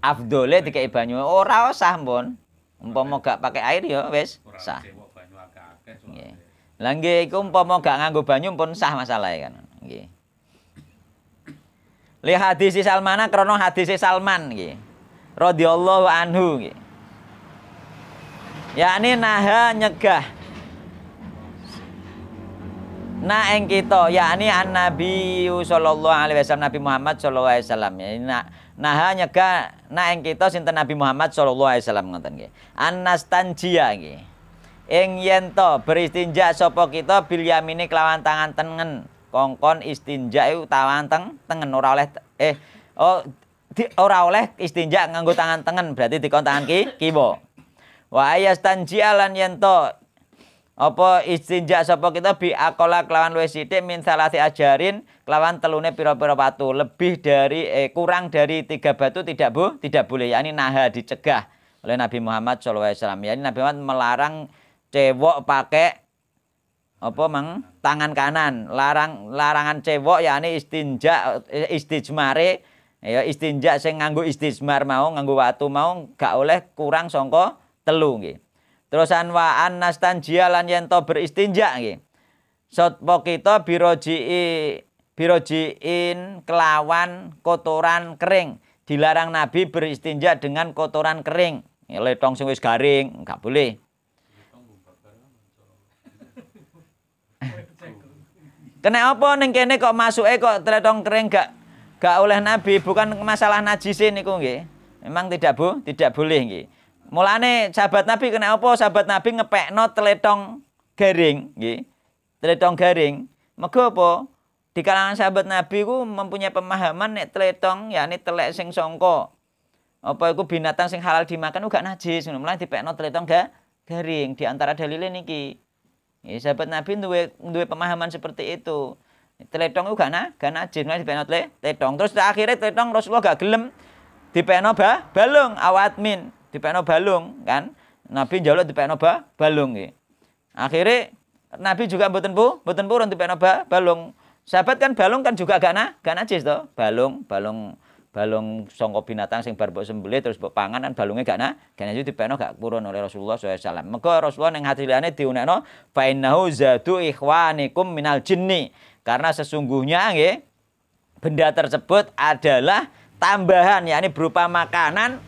afdole dikeki banyu. Ora usah, Mbon. Umpama gak pakai air ya wis sah. Nggih. Lah nggih iku umpama gak nganggo banyu pun sah masalahe kan. Nggih. Li hadis Salmana krana hadis Salman nggih. Radhiyallahu anhu nggih. Yakni naha nyegah na eng kita yakni an Nabi sallallahu alaihi wasallam Nabi Muhammad sallallahu alaihi wasallam ya. Nah, hanya nyegah nah eng kita sinten Nabi Muhammad sallallahu alaihi wasallam ngoten nggih. Anastanjia nggih. Ing yen to beristinja sapa kita bil ini kelawan tangan tengen. Kongkon istinja itu tawan teng tengen ora oleh eh oh di, ora oleh istinja nganggo tangan tengen berarti di tangan ki kiwa. Wa ayastanjia lan yen apa istinja sapa kita bi akola kelawan luwih sithik min salasi ajarin kelawan telune pira-pira batu lebih dari eh, kurang dari tiga batu tidak bu tidak boleh yakni naha dicegah oleh Nabi Muhammad SAW yakni Nabi Muhammad melarang cewok pakai apa mang tangan kanan larang larangan cewok yakni istinja eh, istijmare ya istinja sing nganggo istijmar mau nganggo watu mau gak oleh kurang songko telu nggih Terusan wa annas tanjia lan yen to beristinja nggih. Sotpo kita biroji'i biroji'in kelawan kotoran kering. Dilarang Nabi beristinja dengan kotoran kering. Ya, letong sing wis garing, enggak boleh. Kena apa ning kene kok eh kok tretong kering gak gak oleh Nabi, bukan masalah najisin niku nggih. Memang tidak bu, tidak boleh nggih. Mulane sahabat Nabi kena apa? Sahabat Nabi ngepekno teletong garing, nggih. Teletong garing. Mego apa? Di kalangan sahabat Nabi ku mempunyai pemahaman nek teletong yakni telek sing songko. Apa iku binatang sing halal dimakan uga najis. Mulane dipekno teletong ga garing di antara dalile niki. Ya, sahabat Nabi duwe duwe pemahaman seperti itu. Teletong uga nah, gak najis mulane dipekno teletong. Terus akhirnya teletong Rasulullah gak gelem dipekno ba balung awatmin. Di dipekno balung kan. Nabi njaluk dipekno ba, balung nggih. Akhire Nabi juga mboten pu, mboten purun dipekno ba, balung. Sahabat kan balung kan juga gak na gak najis to. Balung, balung balung songkok binatang sing bar sembelih terus mbok pangan kan balunge gak na gak nyu dipeno gak purun oleh Rasulullah SAW. Mengko Rasulullah ning ini diunekno fa innahu zatu ikhwanikum minal jinni. Karena sesungguhnya nggih benda tersebut adalah tambahan yakni berupa makanan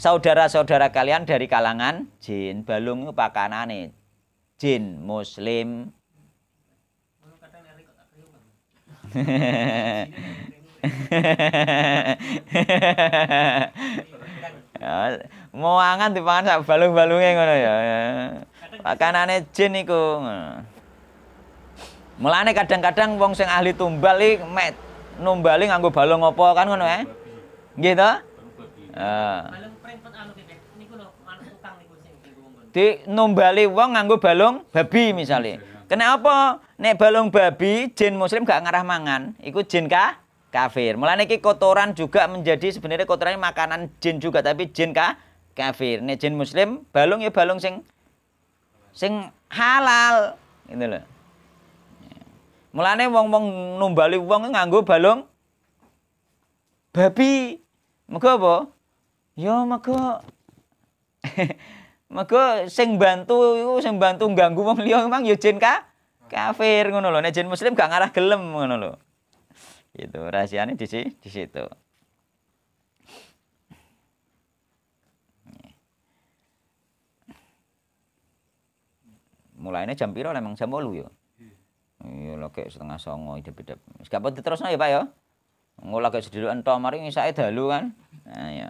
saudara-saudara kalian dari kalangan jin. Balung pakanan jin muslim. Mau *laughs* angan dipangan sak balung-balunge ngono ya. jin iku. Mulane kadang-kadang wong sing ahli tumbal iki mek numbali nganggo balung apa kan ngono ya. Nggih to? Heeh di nombali wong nganggo balung babi misalnya. Kenapa? Nek balung babi jin muslim gak ngarah mangan, iku jin kah? Kafir. Mulai iki kotoran juga menjadi sebenarnya kotoran makanan jin juga tapi jin kah? Kafir. Nek jin muslim balung ya balung sing sing halal gitu loh. Mulane wong-wong numbali wong nganggo balung babi. Mergo apa? Ya mergo *laughs* Maka sing bantu iku sing bantu ganggu wong liya memang ya jin ka? kafir ngono lho. Nek jin muslim gak ngarah gelem ngono lho. Gitu rahasiane di di situ. Mulainya jam piro emang jam 8 ya? Iya lho kayak setengah songo ide hidup. Wis terus ya Pak ya. Ngolah kayak sedulukan to mari saya dalu kan. Nah ya.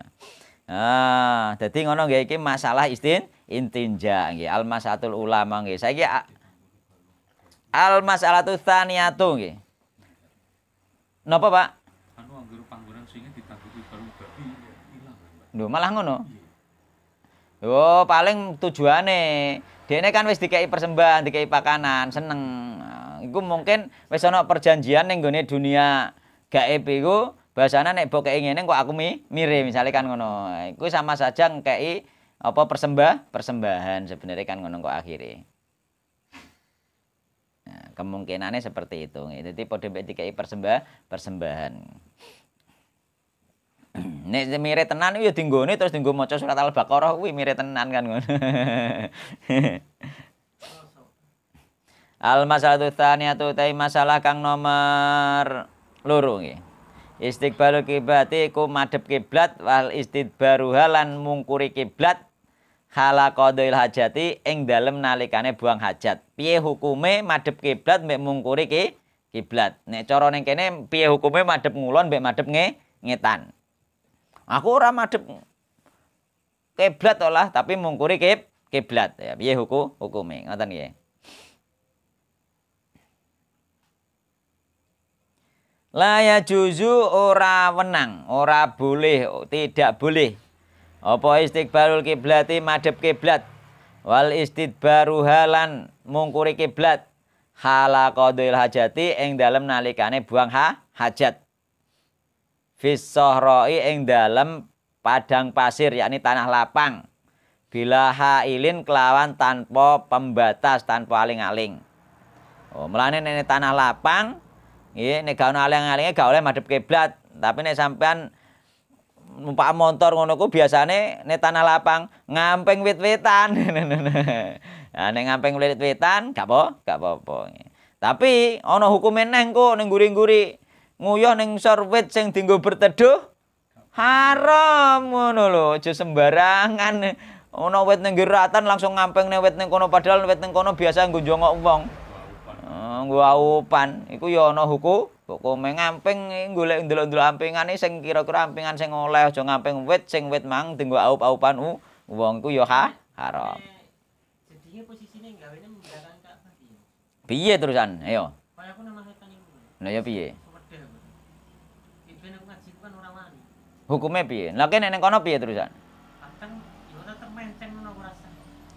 Nah, jadi ngono nggih iki masalah istin intinja nggih. Al masalatul ulama nggih. Saiki al masalatu tsaniyatu nggih. Napa, Pak? Anu malah panggonan sing ditakuti baru babi ilang. Lho, malah ngono. Yo oh, paling tujuane dene kan wis dikei persembahan, dikei pakanan, seneng. Ah, iku mungkin wis ana perjanjian ning gone dunia gaib iku Bahasana nek kayak ngene kok aku mi, mire misalnya kan ngono. aku sama saja ngkei apa persembah persembahan sebenarnya kan ngono kok akhirnya. Nah, kemungkinannya seperti itu. Jadi pada kayak persembah persembahan. *clears throat* Nek mire tenan tinggu iya nih terus tinggu mau surat Al-Baqarah wih mire tenan kan ngono. *laughs* Al masalah tuh tapi masalah kang nomor lurung ya. Istiqbalu kiblati iku madhep kiblat wal istidbaru halan mungkuri kiblat khalaqadil hajati ing dalem nalikane buang hajat. Piye hukume madhep kiblat mbek mungkuri ki kiblat. Nek cara ning kene piye hukume madhep ngulon mbek madhep nge ngetan. Aku ora madhep kiblat olah tapi mungkuri kib kiblat ya piye hukum hukume ngoten nggih. La ya juzu ora wenang, ora boleh, tidak boleh. Apa istiqbalul kiblati madhep kiblat wal istidbaru halan mungkuri kiblat hala qadil hajati ing dalem nalikane buang ha hajat. Fis sahroi ing dalem padang pasir yakni tanah lapang. Bila hailin kelawan tanpa pembatas, tanpa aling-aling. Oh, melane nene tanah lapang Nggih, nek gak ono aling-alinge gak oleh madhep kiblat. Tapi nek sampean numpak motor ngono ku biasane nek tanah lapang ngamping wit-witan. *laughs* Nah, nah, nah. nah, nek ngamping wit-witan gak apa, gak apa-apa. Tapi ono hukume neng kok ning guri-guri nguyuh ning sor sing dienggo berteduh haram ngono lho, aja sembarangan. ono wit ning geratan langsung ngamping ning wit ning kono padahal wit ning kono biasa nggo njongok wong. Oh, gua aupan iku ya ana hukum hukume ngamping golek ndelok-ndelok ampingane sing kira-kira ampingan sing oleh aja ngamping wit sing wit mang dienggo aup-aupan wong ku ya ha, haram eh, jadinya posisine gawene mendarang Ka'bah piye terusan ayo kaya aku nama setan iku ya piye hukumnya piye lha kene ning kono piye terusan pateng yo ya tetep menceng ngono rasa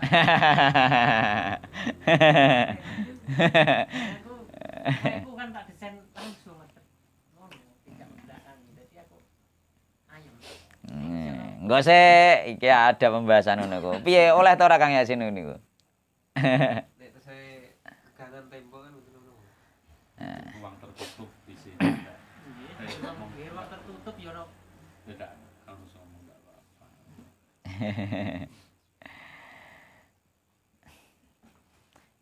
*laughs* aku, aku kan tak desain langsung oh, ya, hmm, Enggak sih, iki ada pembahasan ngono ku. Piye oleh to ora Kang Yasin niku? *laughs* Nek saya gangan tempo kan ngono. Ruang eh. tertutup di sini. Ruang *coughs* iya, eh, tertutup yo ora. Tidak, kalau ngomong enggak apa-apa. *laughs*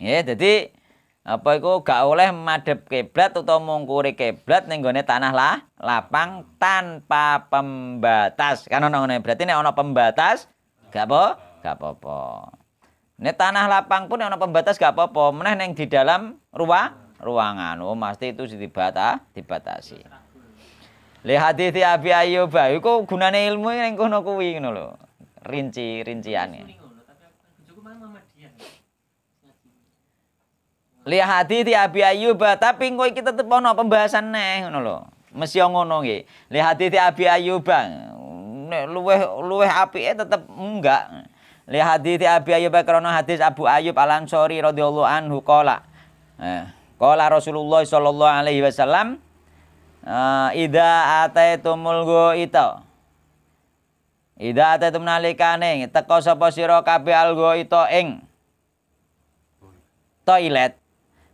Ya, jadi apa itu gak oleh madep keblat atau mungkuri keblat ning gone tanah lah lapang tanpa pembatas. Kan ono ngene. Berarti ini ono pembatas gak apa? Gak apa-apa. Nek tanah lapang pun ono pembatas gak apa-apa. Meneh di dalam ruang ruangan. Oh, pasti itu dibata, dibatasi. Lihat hadis Abi Ayo, kok gunane ilmu yang kono kuwi ngono lho. rinci rinciannya. Lihat hati ti Abi Ayub, tapi engko kita tetep ana pembahasan neh ngono lho. Mesti ngono nggih. Lihat hati ti Abi Ayub, nek luweh luweh apike tetep enggak. Lihat hati ti Abi Ayub karena hadis Abu Ayub Al Ansori radhiyallahu anhu qala. Eh, qala Rasulullah sallallahu alaihi wasallam uh, eh, Ida ataitumul ghaita Ida ataitum nalikane teko sapa sira kabeh ito ing toilet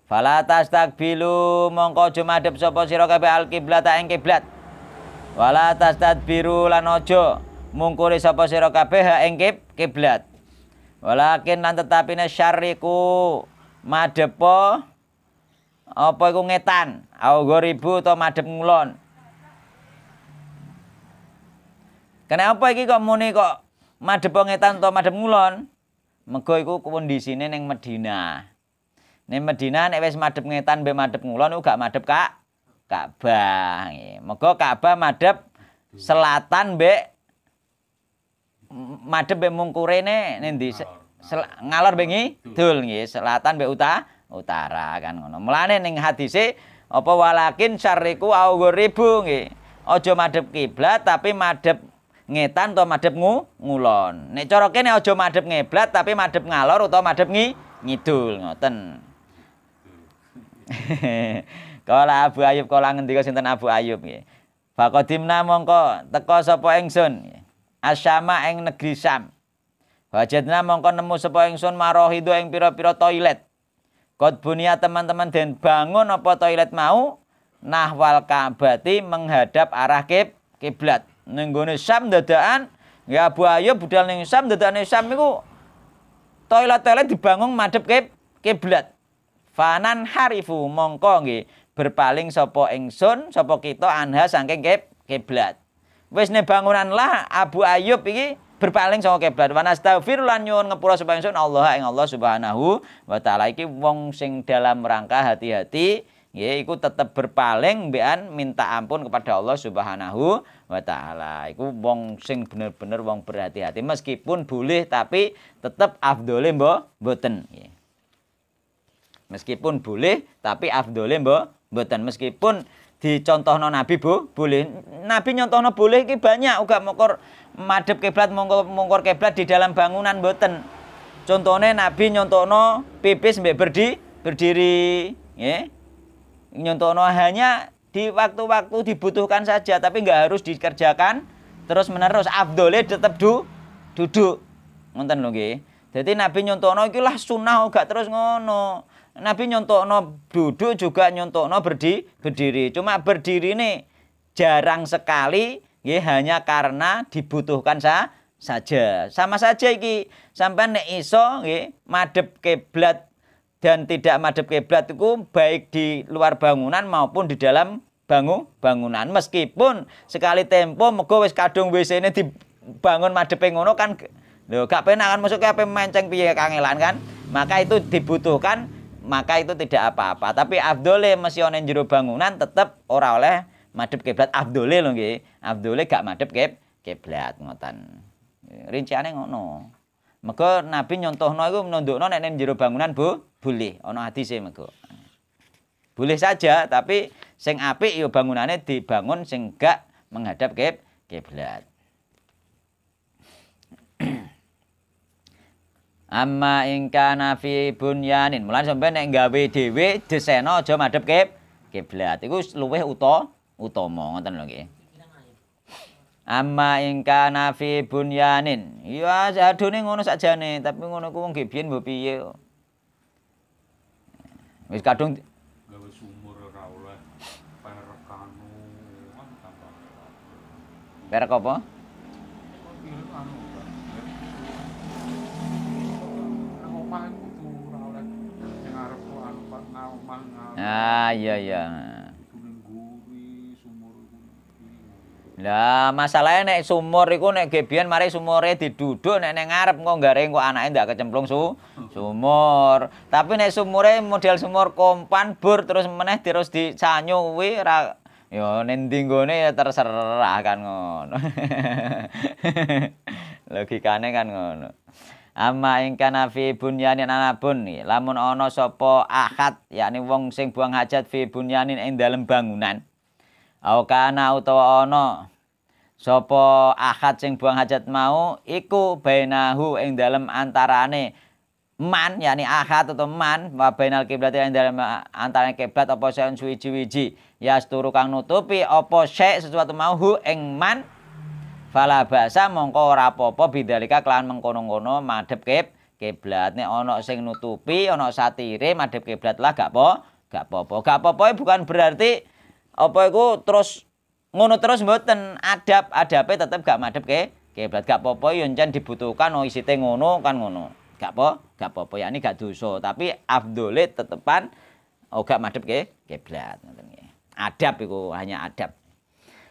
Fala tastaqbilu mongko aja madhep sapa sira kabeh alkiblat ing kiblat. Wala tastadbiru lan aja mungkuri sapa sira kabeh ing kiblat. Walakin lan tetapine syariku madhepo apa iku ngetan, au ribu to madhep ngulon. Kenapa iki kok muni kok madhep ngetan to madhep ngulon? Mego iku kondisine ning Madinah. Nih Medina nih wis Madep ngetan mbek Madep ngulon uga Madep Kak Ka'bah. Mega Ka'bah Madep selatan mbek madhep mbek nih di sel, ngalor bengi, dul nih, selatan b uta utara kan ngono. Mulane ning hadise apa walakin syariku au ribu nggih. Ojo Madep kiblat tapi Madep ngetan atau Madep ngu, ngulon. Nek nih kene aja Madep ngeblat tapi Madep ngalor atau Madep ngi, ngidul ngoten. *laughs* Kala Abu Ayub kala ngendika sinten Abu Ayub nggih. Faqadimna mongko teko sapa ingsun asyama ing negeri Sam Wajadna mongko nemu sapa ingsun marohidu ing pira-pira toilet. Kot bunia teman-teman den bangun apa toilet mau nahwal Ka'bati menghadap arah kib kiblat. Ning gone Syam dadaan ya Abu Ayub budal ning Sam dadane Sam iku toilet-toilet dibangun madhep kib kiblat fanan harifu mongko nggih berpaling sapa ingsun sapa kita anha saking kiblat wis ne bangunan lah Abu Ayub iki berpaling saka kiblat wa nastaghfir lan nyuwun ngepura sapa ingsun Allah ing Allah Subhanahu wa taala iki wong sing dalam rangka hati-hati Ya, iku tetap berpaling mbekan minta ampun kepada Allah Subhanahu wa taala. Iku wong sing bener-bener wong berhati-hati meskipun boleh tapi tetap afdole mbo mboten. Ya. Meskipun boleh, tapi afdole mbok mboten meskipun dicontohno Nabi bu, boleh. Nabi nyontohno boleh iki banyak uga mokor madep kiblat mongko mongkor kiblat di dalam bangunan mboten. Contohnya Nabi nyontohno pipis mbek berdi berdiri, ya. Nyontohno hanya di waktu-waktu dibutuhkan saja tapi nggak harus dikerjakan terus menerus afdole tetap du, duduk ngoten lho nggih. Dadi Nabi nyontohno ikilah sunah gak terus ngono. Nabi nyontokno duduk juga nyontokno berdi berdiri. Cuma berdiri ini jarang sekali ya hanya karena dibutuhkan sa saja. Sama saja iki sampai nek iso ya, madep keblat dan tidak madep keblat itu baik di luar bangunan maupun di dalam bangun bangunan. Meskipun sekali tempo mego wis kadung WC ini dibangun madep ngono kan lho gak penak kan masuk ke menceng piye kangelan kan. Maka itu dibutuhkan maka itu tidak apa-apa tapi abdole mesti ana jero bangunan tetap ora oleh madep kiblat abdole loh nggih abdole gak madep kib kiblat ngoten rinciannya ngono mega nabi no itu menunduk no nang jero bangunan bu boleh ono hati sih mega boleh saja tapi sing apik yo ya bangunannya dibangun sing gak menghadap kib kiblat Amma ingka nafi bunyanin. mulai sampai nek gawe dhewe desena aja madhep kib kiblat. Iku luwih uta utama ngoten lho nggih. Amma ingka nafi bunyanin. Ya adone ngono sakjane, tapi ngono ku wong nggih biyen mbok piye Wis kadung anu, apa? Anu, ah iya iya. Lah masalahnya nek sumur iku nek gebian mari sumure diduduk nek ning ngarep engko garing kok anake ndak kecemplung su hmm. sumur. Tapi nek sumure model sumur kompan bur terus meneh terus disanyo kuwi ra ya nendi nggone ya terserah kan ngono. *laughs* Logikane kan ngono. Amma ing kana fi bunyanin anabun lamun ono sopo ahad yakni wong sing buang hajat fi bunyanin ing dalam bangunan. Au kana utawa ono sopo ahad sing buang hajat mau iku bainahu ing dalam antarane man yakni ahad atau man wa bainal kiblat ing dalam eh, antara kiblat apa sayon suwiji-wiji ya seturukang nutupi opo syek sesuatu mau hu ing man Fala bahasa mongko ora apa-apa bidzalika kelawan mengkono-kono madhep kib kiblat. Nek ana sing nutupi, ana satire madhep kiblat lah gak apa, gak apa-apa. Gak apa-apa ya bukan berarti apa iku terus ngono terus mboten adab adape tetep gak madhep ke kiblat. Gak apa-apa yo ya jan dibutuhkan oh isite ngono kan ngono. Gak apa, gak apa-apa ya ini gak dosa, tapi afdole tetepan oh gak madhep ke kiblat ngoten Adab hanya adab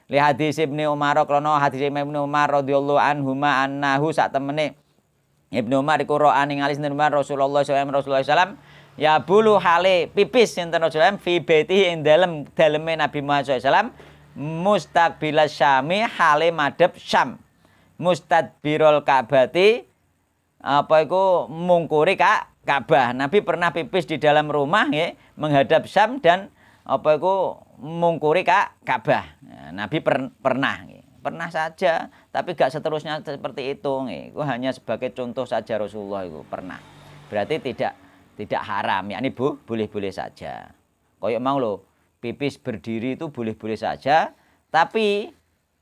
li hadis Ibnu Umar krana hadis Ibnu Umar radhiyallahu ma annahu sak temene Ibnu Umar iku roa ningali sinten Umar Rasulullah SAW Rasulullah SAW ya bulu hale pipis sinten Rasulullah SAW fi baiti ing dalem daleme Nabi Muhammad SAW mustaqbila syami hale madep syam mustadbirul ka'bati apa iku mungkuri Ka'bah Nabi pernah pipis di dalam rumah ya menghadap syam dan apa itu mungkuri kak Ka'bah. Nah, Nabi per, pernah pernah saja tapi gak seterusnya seperti itu itu hanya sebagai contoh saja Rasulullah itu pernah berarti tidak tidak haram yakni bu boleh-boleh saja koyok mau lo pipis berdiri itu boleh-boleh saja tapi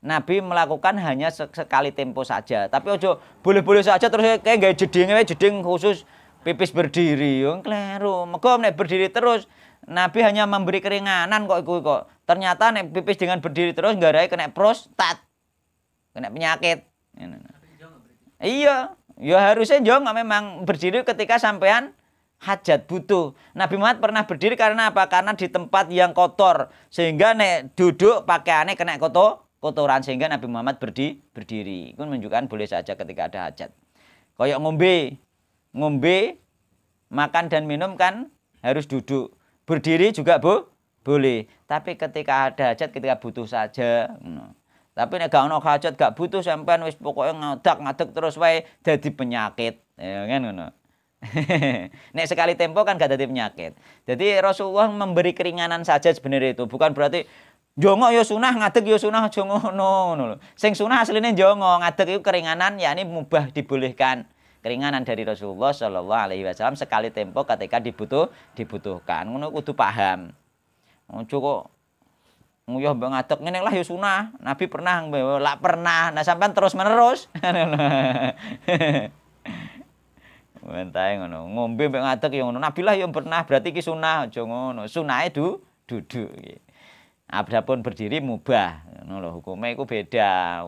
Nabi melakukan hanya sekali tempo saja tapi ojo boleh-boleh saja terus kayak gak jeding jeding khusus pipis berdiri yang kleru mego nek berdiri terus Nabi hanya memberi keringanan kok iku kok. Ternyata nek pipis dengan berdiri terus ada kena prostat. Kena penyakit. Iya, ya harusnya jong memang berdiri ketika sampean hajat butuh. Nabi Muhammad pernah berdiri karena apa? Karena di tempat yang kotor sehingga nek duduk pakaiannya kena kotor kotoran sehingga Nabi Muhammad berdi, berdiri. Itu menunjukkan boleh saja ketika ada hajat. Koyok ngombe, ngombe makan dan minum kan harus duduk. Berdiri juga bu, boleh. Tapi ketika ada hajat, ketika butuh saja. Tapi nek gak ono hajat gak butuh sampean wis pokoke ngadak ngadek terus wae jadi penyakit. Ya kan ngono. *laughs* nek sekali tempo kan gak jadi penyakit. Jadi Rasulullah memberi keringanan saja sebenarnya itu, bukan berarti jongok yo sunah, ngadek yo sunah, jongok no, no. Sing sunah aslinya jongok ngadek itu keringanan, yakni mubah dibolehkan keringanan dari Rasulullah Shallallahu Alaihi Wasallam sekali tempo ketika dibutuh dibutuhkan ngono kudu paham oh, cukup nguyuh mbak ngadek ngene lah ya sunah nabi pernah lak pernah nah sampai terus menerus Mentai *laughs* ngono ngombe mbak ngadek ya ngono nabi lah ya pernah berarti ki sunah aja ngono sunahe du duduk Adapun berdiri mubah ngono lho hukume iku beda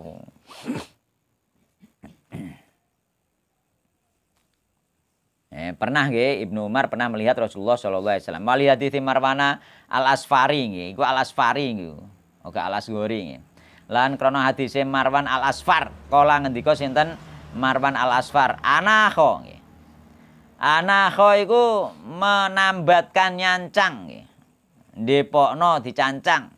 Eh, pernah nggih Ibnu Umar pernah melihat Rasulullah sallallahu alaihi wasallam. Mali di Marwana Al Asfari nggih, iku Al Asfari nggih. Oke Al Asghori nggih. Lan krana hadise Marwan Al Asfar kala ngendika sinten Marwan Al Asfar anakho nggih. Anakho iku menambatkan nyancang nggih. Depokno dicancang.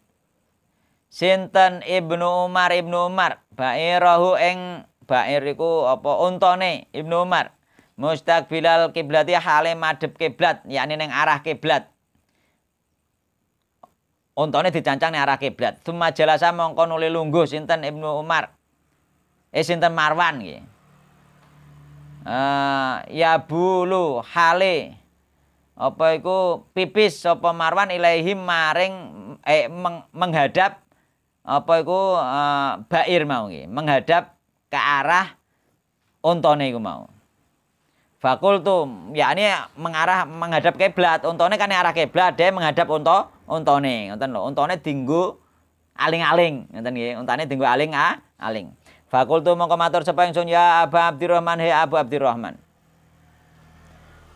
Sinten Ibnu Umar Ibnu Umar bairahu eng bair iku apa untone Ibnu Umar mustaqbilal ya hale madhep kiblat yakni neng arah kiblat untone dicancang ning arah kiblat tsumma jalasa mongko nuli lungguh sinten Ibnu Umar eh sinten Marwan nggih uh, ya bulu hale apa iku pipis sapa Marwan ilaihim maring eh, meng, menghadap apa iku uh, bair mau nggih menghadap ke arah untone iku mau Fakul tuh, yakni mengarah menghadap kiblat. Untone kan arah ke kiblat, dia menghadap unto untone. Unten lho, untone dinggo aling-aling, ngoten nggih. Untane dinggo aling a ah, aling. Fakul tuh mongko matur sapa ingsun ya Abu Abdurrahman he Abu Abdurrahman.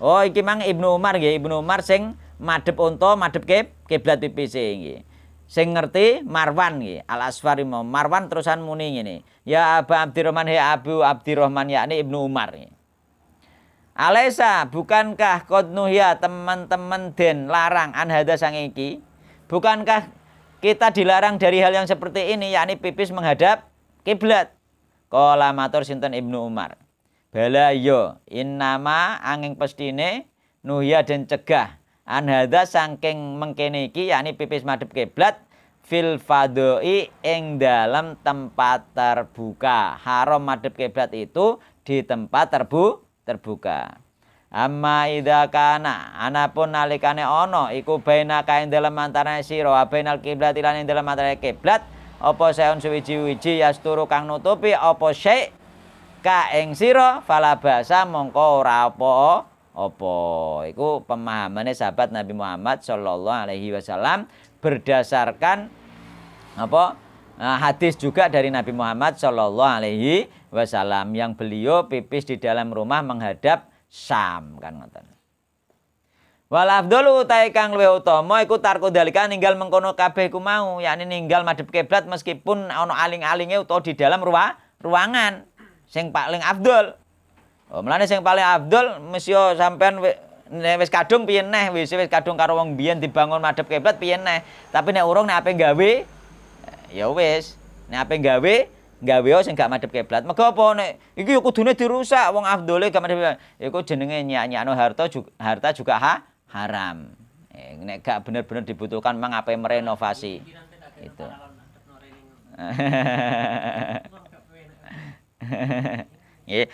Oh, iki mang Ibnu Umar nggih, Ibnu Umar sing madhep unta, madhep ke kiblat pipis nggih. Sing ngerti Marwan nggih, Al Asfari Marwan terusan muni ngene. Ya Abu Abdurrahman he Abu Abdurrahman ini Ibnu Umar nggih. Alaisa, bukankah kodnuhya teman-teman den larang anhada sang iki? Bukankah kita dilarang dari hal yang seperti ini, yakni pipis menghadap kiblat? Kola matur sinten Ibnu Umar. Bala yo, in nama angin pestine nuhya dan cegah anhada sangking mengkene iki yakni pipis madep kiblat fil fadoi ing dalam tempat terbuka. Haram madep kiblat itu di tempat terbuka terbuka. Amma idza kana anapun nalikane ono. iku baina kain dalem antarané sira al kiblat lan ing dalem antarané kiblat apa saeun suwiji-wiji yasturu kang nutupi apa syai ka ing sira falabasa mongko ora apa apa iku pemahamannya sahabat Nabi Muhammad sallallahu alaihi wasallam berdasarkan apa Nah, hadis juga dari Nabi Muhammad Shallallahu Alaihi Wasallam yang beliau pipis di dalam rumah menghadap Sam kan ngoten. Walafdolu utai kang luwe utama iku tarko dalika ninggal mengkono kabeh ku mau yakni ninggal madhep kiblat meskipun ana aling-alinge utawa di dalam ruang ruangan sing paling afdol. Oh, mlane sing paling afdol mesti sampean wis kadung piye neh wis wis kadung karo wong biyen dibangun madhep kiblat piye neh. Tapi nek urung nek ape gawe ya wis nek ape gawe gawe sing gak madhep kiblat mega apa nek iki ya kudune dirusak wong afdole gak madhep kiblat ya iku jenenge nyanyi nyakno harta juga, harta juga ha, haram eh, nek gak bener-bener dibutuhkan mang ape merenovasi itu *laughs* Ya,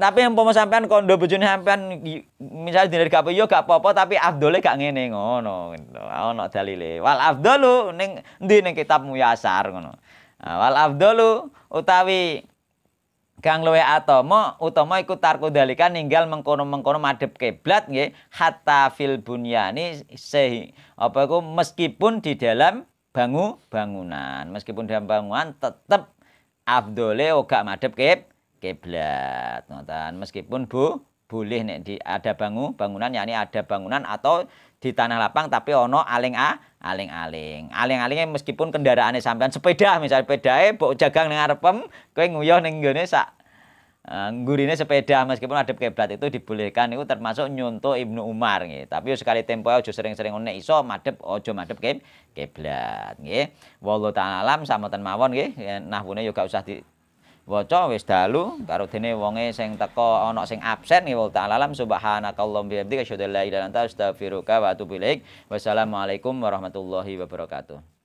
tapi yang mau sampean kondo bujuni sampean misal dinergapo yo ya gak apa-apa tapi Abdole gak ngene ngono ngono. Gitu. Ah, ono dalile. Wal afdalu ning ndi ning kitab Muyasar ya, ngono. Ah, wal afdalu utawi kang luwe atomo utama iku tarku dalika ninggal mengkono-mengkono madhep kiblat nggih hatta fil bunyani sehi apa iku meskipun di dalam bangu bangunan meskipun di dalam bangunan tetep Abdole oga madhep kiblat kiblat ngoten. Meskipun Bu boleh nek di ada bangun bangunan yakni ada bangunan atau di tanah lapang tapi ono aling a aling aling aling alingnya meskipun kendaraannya sampean sepeda misalnya sepedae bok jagang ning arepem kowe nguyuh neng gini sak Uh, eh, gurine sepeda meskipun ada kiblat itu dibolehkan itu termasuk nyontoh Ibnu Umar gitu, Tapi sekali tempo aja sering-sering nek iso madep ojo madep kiblat gitu, Wallahu taala alam samoten mawon gitu, nah punya juga usah di waca wis dalu karo dene wonge sing teko ana sing absen ya wal ta'ala alam subhanakallahumma bihamdika asyhadu an la ilaha illa anta astaghfiruka wa atubu ilaik wassalamualaikum warahmatullahi wabarakatuh